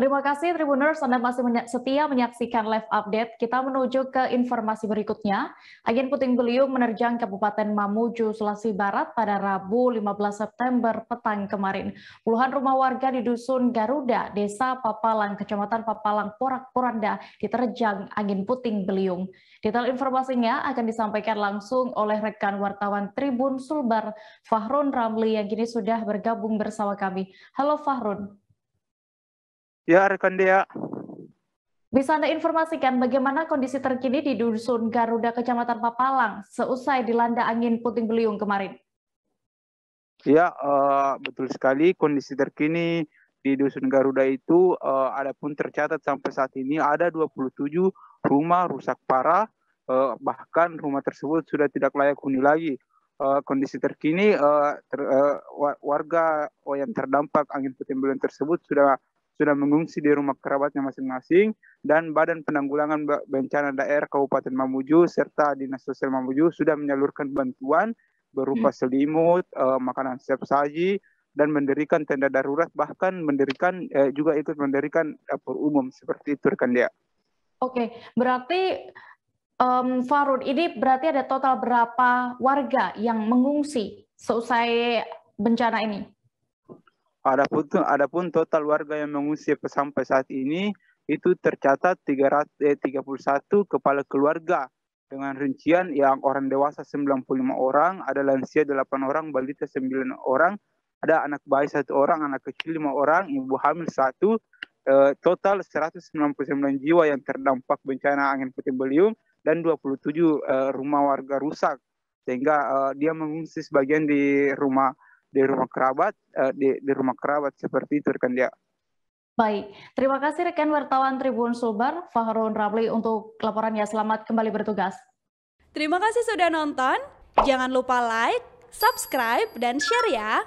Terima kasih Tribuners, Anda masih setia menyaksikan live update. Kita menuju ke informasi berikutnya. Agen Puting Beliung menerjang Kabupaten Mamuju, Sulawesi Barat pada Rabu 15 September petang kemarin. Puluhan rumah warga di Dusun Garuda, Desa Papalang, Kecamatan Papalang, Porak Poranda diterjang angin puting beliung. Detail informasinya akan disampaikan langsung oleh rekan wartawan Tribun Sulbar, Fahrun Ramli yang kini sudah bergabung bersama kami. Halo Fahrun. Ya, rekan dia. Bisa Anda informasikan bagaimana kondisi terkini di Dusun Garuda, Kecamatan Papalang, seusai dilanda angin puting beliung kemarin? Ya, uh, betul sekali. Kondisi terkini di Dusun Garuda itu, uh, eh, ada pun tercatat sampai saat ini ada 27 rumah rusak parah, uh, bahkan rumah tersebut sudah tidak layak huni lagi. Uh, kondisi terkini uh, ter, uh, warga oh, yang terdampak angin puting beliung tersebut sudah sudah mengungsi di rumah kerabatnya masing-masing dan Badan Penanggulangan Bencana Daerah Kabupaten Mamuju serta Dinas Sosial Mamuju sudah menyalurkan bantuan berupa hmm. selimut, uh, makanan siap saji dan mendirikan tenda darurat bahkan mendirikan uh, juga ikut mendirikan dapur umum seperti itu rekan dia. Oke, berarti um, Farun ini berarti ada total berapa warga yang mengungsi seusai bencana ini? Adapun adapun total warga yang mengungsi sampai saat ini itu tercatat 331 eh, kepala keluarga dengan rincian yang orang dewasa 95 orang, ada lansia 8 orang, balita 9 orang, ada anak bayi 1 orang, anak kecil 5 orang, ibu hamil 1, eh, total 199 jiwa yang terdampak bencana angin puting beliung dan 27 eh, rumah warga rusak sehingga dia mengungsi sebagian di rumah di rumah kerabat uh, di, di rumah kerabat seperti itu rekan dia. Baik, terima kasih rekan wartawan Tribun Sulbar Fahrun Rabli untuk laporannya. Selamat kembali bertugas. Terima kasih sudah nonton. Jangan lupa like, subscribe, dan share ya.